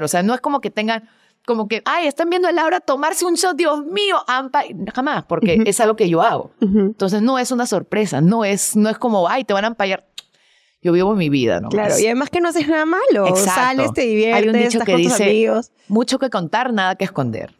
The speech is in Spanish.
O sea, no es como que tengan como que, ay, están viendo a Laura tomarse un show, Dios mío, ampa. Jamás, porque es algo que yo hago. Entonces no es una sorpresa, no es, no es como, ay, te van a ampallar. Yo vivo mi vida, ¿no? Claro, y además que no haces nada malo. Sales, te diviertes, Hay un dicho que con dice, tus Mucho que contar, nada que esconder.